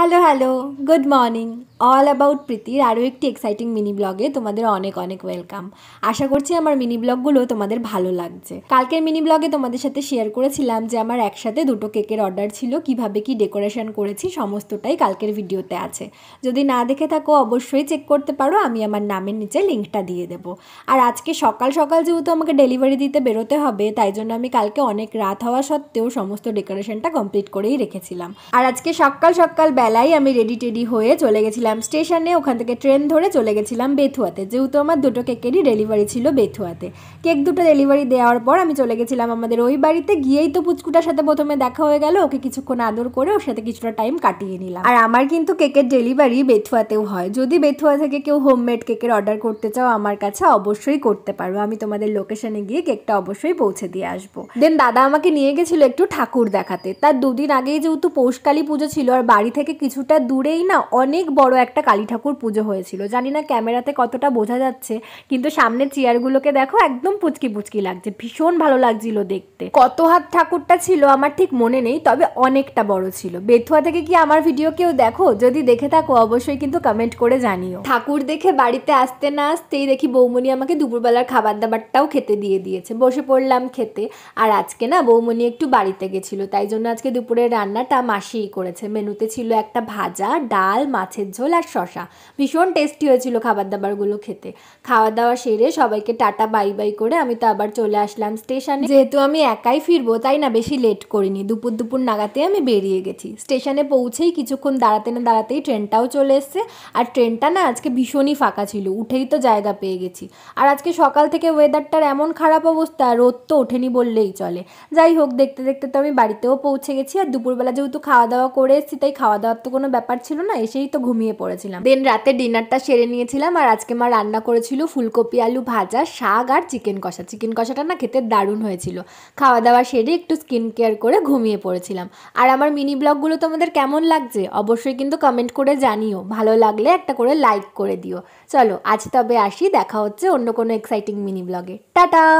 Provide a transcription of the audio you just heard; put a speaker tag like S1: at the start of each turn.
S1: hello hello good morning all about প্রীতির আরও একটি এক্সাইটিং মিনি ব্লগে তোমাদের অনেক অনেক ওয়েলকাম আশা করছি আমার মিনি ব্লগগুলো তোমাদের ভালো লাগছে কালকের মিনি ব্লগে তোমাদের সাথে শেয়ার করেছিলাম যে আমার একসাথে দুটো কেকের অর্ডার ছিল কিভাবে কি ডেকোরেশন করেছি সমস্তটাই কালকের ভিডিওতে আছে যদি না দেখে থাকো অবশ্যই চেক করতে পারো আমি আমার নামের নিচে লিঙ্কটা দিয়ে দেব আর আজকে সকাল সকাল যেহেতু আমাকে ডেলিভারি দিতে বেরোতে হবে তাই জন্য আমি কালকে অনেক রাত হওয়া সত্ত্বেও সমস্ত ডেকোরেশনটা কমপ্লিট করেই রেখেছিলাম আর আজকে সকাল সকাল বেলায় আমি রেডি টেডি হয়ে চলে গেছিলাম স্টেশনে ওখান থেকে ট্রেন ধরে চলে গেছিলাম বেথুয়াতে যেহেতু আমার দুটো কেকেরই ডেলিভারি ছিল বেথুয়াতে কেক দুটো ডেলিভারি দেওয়ার পর আমি চলে গেছিলাম আমাদের ওই বাড়িতে গিয়েই তো পুচকুটার সাথে প্রথমে দেখা হয়ে গেল ওকে কিছুক্ষণ আদর করে ওর সাথে কিছুটা টাইম কাটিয়ে নিলাম আর আমার কিন্তু কেকের ডেলিভারি বেথুয়াতেও হয় যদি বেথুয়া থেকে কেউ হোমমেড কেকের অর্ডার করতে চাও আমার কাছে অবশ্যই করতে পারো আমি তোমাদের লোকেশনে গিয়ে কেকটা অবশ্যই পৌঁছে দিয়ে আসবো দেন দাদা আমাকে নিয়ে গেছিল একটু ঠাকুর দেখাতে তার দুদিন আগেই যেহেতু পৌষকালী পুজো ছিল আর বাড়ি থেকে কিছুটা দূরেই না অনেক বড় একটা কালী ঠাকুর পুজো হয়েছিল জানি না ক্যামেরাতে কতটা বোঝা যাচ্ছে কিন্তু সামনে চেয়ারগুলোকে দেখো একদম পুচকি পুচকি লাগছে ভীষণ ভালো লাগছিল দেখতে কত হাত ঠাকুরটা ছিল আমার ঠিক মনে নেই তবে অনেকটা বড় ছিল বেথুয়া থেকে কি আমার ভিডিও কেউ দেখো যদি দেখে থাকো অবশ্যই কিন্তু কমেন্ট করে জানিও ঠাকুর দেখে বাড়িতে আসতে না আসতেই দেখি বৌমনি আমাকে দুপুরবেলার খাবার দাবারটাও খেতে দিয়ে দিয়েছে বসে পড়লাম খেতে আর আজকে না বৌমনি একটু বাড়িতে গেছিলো তাই জন্য আজকে দুপুরের রান্নাটা মাসিই করেছে মেনুতে ছিল এক একটা ভাজা ডাল মাছের ঝোল আর শশা ভীষণ টেস্টি হয়েছিল খাবার দাবারগুলো খেতে খাওয়া দাওয়া সেরে সবাইকে টাটা বাই বাই করে আমি তো আবার চলে আসলাম স্টেশনে যেহেতু আমি একাই ফিরবো তাই না বেশি লেট করিনি দুপুর দুপুর নাগাতে আমি বেরিয়ে গেছি স্টেশনে পৌঁছেই কিছুক্ষণ দাঁড়াতে না দাঁড়াতেই ট্রেনটাও চলে এসছে আর ট্রেনটা না আজকে ভীষণই ফাঁকা ছিল উঠেই তো জায়গা পেয়ে গেছি আর আজকে সকাল থেকে ওয়েদারটার এমন খারাপ অবস্থা রোদ তো ওঠেনি বললেই চলে যাই হোক দেখতে দেখতে তো আমি বাড়িতেও পৌঁছে গেছি আর দুপুরবেলা যেহেতু খাওয়া দাওয়া করে এসেছি তাই খাওয়া দাওয়া তো কোনো ব্যাপার ছিল না এসেই তো ঘুমিয়ে পড়েছিলাম দেন রাতে ডিনারটা সেরে নিয়েছিলাম আর আজকে মা রান্না করেছিল ফুলকপি আলু ভাজা শাক আর চিকেন কষা চিকেন কষাটা না খেতে দারুণ হয়েছিল খাওয়া দাওয়া সেরে একটু স্কিন কেয়ার করে ঘুমিয়ে পড়েছিলাম আর আমার মিনি ব্লগগুলো তোমাদের কেমন লাগছে অবশ্যই কিন্তু কমেন্ট করে জানিও ভালো লাগলে একটা করে লাইক করে দিও চলো আজ তবে আসি দেখা হচ্ছে অন্য কোনো এক্সাইটিং মিনি ব্লগে টাটা